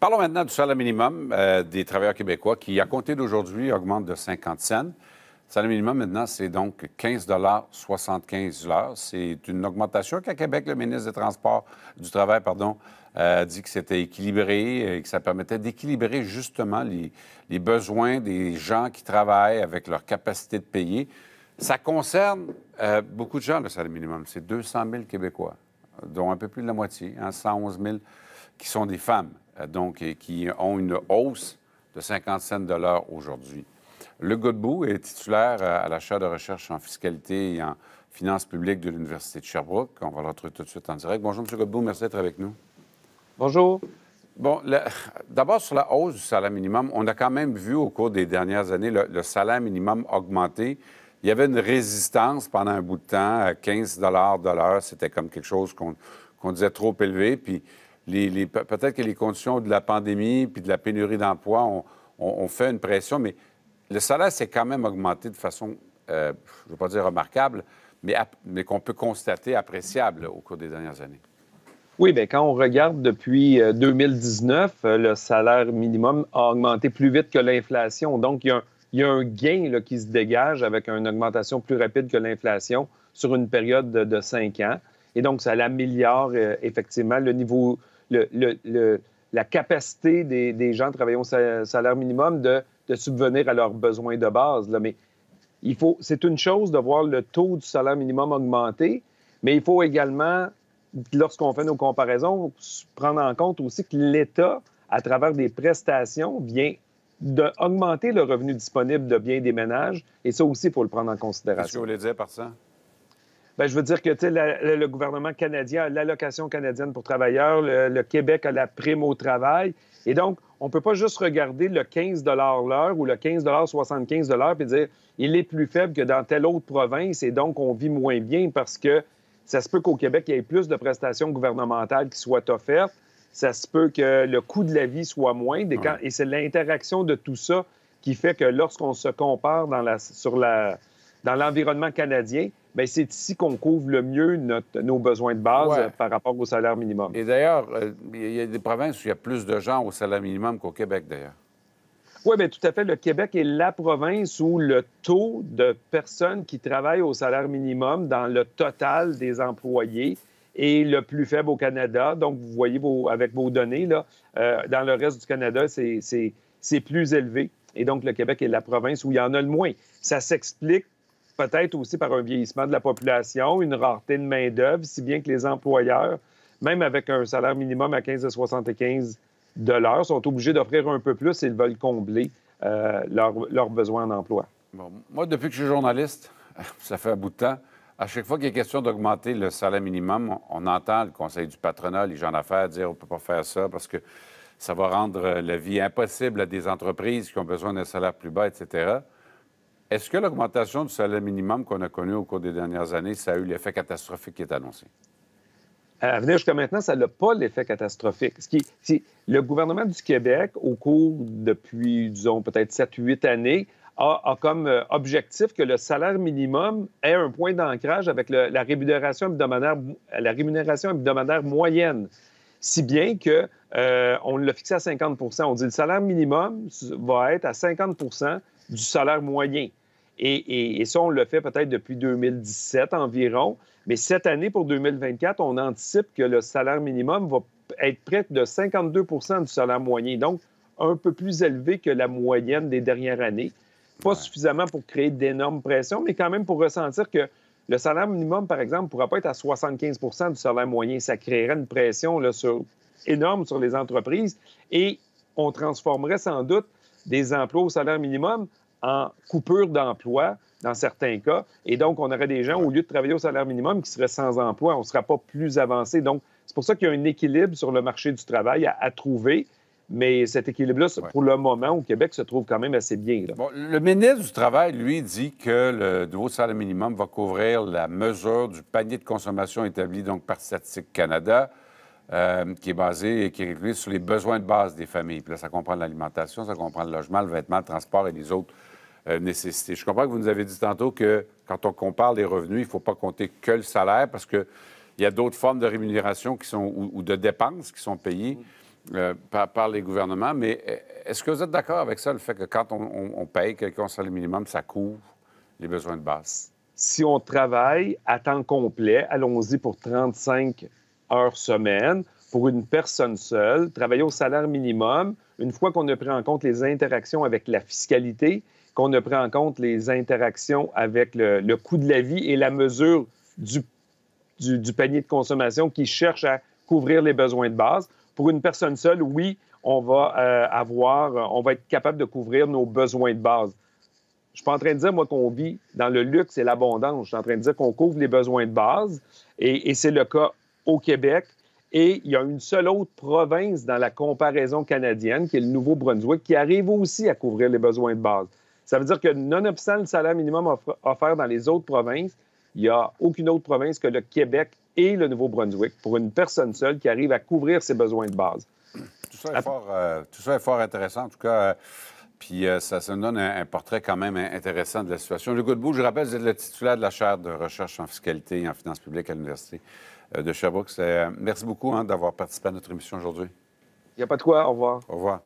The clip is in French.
Parlons maintenant du salaire minimum euh, des travailleurs québécois qui, à compter d'aujourd'hui, augmente de 50 cents. Le salaire minimum maintenant, c'est donc 15,75 l'heure. C'est une augmentation qu'à Québec, le ministre des Transports du Travail, pardon, euh, a dit que c'était équilibré et que ça permettait d'équilibrer justement les, besoins des gens qui travaillent avec leur capacité de payer. Ça concerne euh, beaucoup de gens, le salaire minimum. C'est 200 000 Québécois dont un peu plus de la moitié, 111 hein, 000, qui sont des femmes, euh, donc, qui ont une hausse de 50 cents dollars aujourd'hui. Le Godbout est titulaire euh, à la chaire de recherche en fiscalité et en finances publiques de l'Université de Sherbrooke. On va le retrouver tout de suite en direct. Bonjour, M. Godbout. Merci d'être avec nous. Bonjour. Bon, d'abord sur la hausse du salaire minimum, on a quand même vu au cours des dernières années le salaire minimum augmenter il y avait une résistance pendant un bout de temps à 15 de l'heure. C'était comme quelque chose qu'on disait trop élevé. Puis peut-être que les conditions de la pandémie puis de la pénurie d'emplois ont, fait une pression, mais le salaire s'est quand même augmenté de façon, euh, je ne veux pas dire remarquable, mais, qu'on peut constater appréciable au cours des dernières années. Oui, bien, quand on regarde depuis 2019, euh, euh, le salaire minimum a augmenté plus vite que l'inflation. Donc, il y a un il y a un gain qui se dégage avec une augmentation plus rapide que l'inflation sur une période de, cinq ans. Et donc, ça améliore euh, effectivement le niveau, le, la capacité des, gens travaillant au salaire minimum de, subvenir à leurs besoins de base. Là. Mais il faut, c'est une chose de voir le taux du salaire minimum augmenter, mais il faut également, lorsqu'on fait nos comparaisons, prendre en compte aussi que l'État, à travers des prestations, vient d'augmenter le revenu disponible de bien des ménages. Et ça aussi, il faut le prendre en considération. Qu'est-ce que vous voulez dire par ça? Bien, je veux dire que le gouvernement canadien a l'allocation canadienne pour travailleurs, le, Québec a la prime au travail. Et donc, on ne peut pas juste regarder le 15 l'heure ou le 15 75 l'heure et dire il est plus faible que dans telle autre province et donc on vit moins bien parce que ça se peut qu'au Québec, il y ait plus de prestations gouvernementales qui soient offertes ça se peut que le coût de la vie soit moins. Et, c'est l'interaction de tout ça qui fait que lorsqu'on se compare dans l'environnement canadien, ben, c'est ici qu'on couvre le mieux nos besoins de base par rapport au salaire minimum. Et d'ailleurs, euh, il y a des provinces où il y a plus de gens au salaire minimum qu'au Québec, d'ailleurs. Oui, bien tout à fait. Le Québec est la province où le taux de personnes qui travaillent au salaire minimum dans le total des employés et le plus faible au Canada. Donc, vous voyez avec vos données, là, euh, dans le reste du Canada, c'est plus élevé. Et donc, le Québec est la province où il y en a le moins. Ça s'explique peut-être aussi par un vieillissement de la population, une rareté de main-d'œuvre, si bien que les employeurs, même avec un salaire minimum à 15 à 75 dollars, sont obligés d'offrir un peu plus s'ils veulent combler euh, leurs besoins en emploi. moi, depuis que je suis journaliste, ça fait un bout de temps, à chaque fois qu'il est question d'augmenter le salaire minimum, on entend le conseil du patronat, les gens d'affaires dire on ne peut pas faire ça parce que ça va rendre la vie impossible à des entreprises qui ont besoin d'un salaire plus bas, etc. Est-ce que l'augmentation du salaire minimum qu'on a connue au cours des dernières années, ça a eu l'effet catastrophique qui est annoncé? À venir jusqu'à maintenant, ça n'a pas l'effet catastrophique. si, le gouvernement du Québec, au cours depuis, disons, peut-être 7 huit années, a, comme euh, objectif que le salaire minimum ait un point d'ancrage avec euh, la, rémunération hebdomadaire, moyenne. Si bien que euh, on l'a fixé à 50 On dit le salaire minimum va être à 50 du salaire moyen. Et, et ça, on le fait peut-être depuis 2017 environ. Mais cette année, pour 2024, on anticipe que le salaire minimum va être près de 52 du salaire moyen. Donc, un peu plus élevé que la moyenne des dernières années pas suffisamment pour créer d'énormes pressions, mais quand même pour ressentir que le salaire minimum, par exemple, ne pourra pas être à 75 du salaire moyen. Ça créerait une pression là, énorme sur les entreprises et on transformerait sans doute des emplois au salaire minimum en coupure d'emploi dans certains cas. Et donc, on aurait des gens, au lieu de travailler au salaire minimum, qui seraient sans emploi. On ne sera pas plus avancé. Donc, c'est pour ça qu'il y a un équilibre sur le marché du travail à trouver. Mais cet équilibre-là, pour le moment, au Québec, se trouve quand même assez bien. le ministre du Travail, lui, dit que le nouveau salaire minimum va couvrir la mesure du panier de consommation établi donc par Statistique Canada, euh, qui est basé et qui est sur les besoins de base des familles. Puis là, ça comprend l'alimentation, ça comprend le logement, le vêtement, le transport et les autres euh, nécessités. Je comprends que vous nous avez dit tantôt que quand on compare les revenus, il ne faut pas compter que le salaire parce qu'il y a d'autres formes de rémunération qui sont, ou, de dépenses qui sont payées. Euh, par, les gouvernements, mais euh, est-ce que vous êtes d'accord avec ça, le fait que quand on, paye quelqu'un au salaire minimum, ça couvre les besoins de base? Si on travaille à temps complet, allons-y pour 35 heures semaine, pour une personne seule, travailler au salaire minimum, une fois qu'on a pris en compte les interactions avec la fiscalité, qu'on a pris en compte les interactions avec le, coût de la vie et la mesure du panier de consommation qui cherche à couvrir les besoins de base, pour une personne seule, oui, on va euh, avoir, euh, on va être capable de couvrir nos besoins de base. Je suis pas en train de dire, moi, qu'on vit dans le luxe et l'abondance. Je suis en train de dire qu'on couvre les besoins de base. Et, et c'est le cas au Québec. Et il y a une seule autre province dans la comparaison canadienne, qui est le Nouveau-Brunswick, qui arrive aussi à couvrir les besoins de base. Ça veut dire que, nonobstant le salaire minimum offert dans les autres provinces, il n'y a aucune autre province que le Québec et le Nouveau-Brunswick pour une personne seule qui arrive à couvrir ses besoins de base. Tout ça est, fort, euh, intéressant. En tout cas, euh, Puis euh, ça, nous donne un, portrait quand même intéressant de la situation. Le Godbout, je rappelle, vous êtes le titulaire de la chaire de recherche en fiscalité et en finances publiques à l'Université de Sherbrooke. merci beaucoup hein, d'avoir participé à notre émission aujourd'hui. Il n'y a pas de quoi. Au revoir. Au revoir.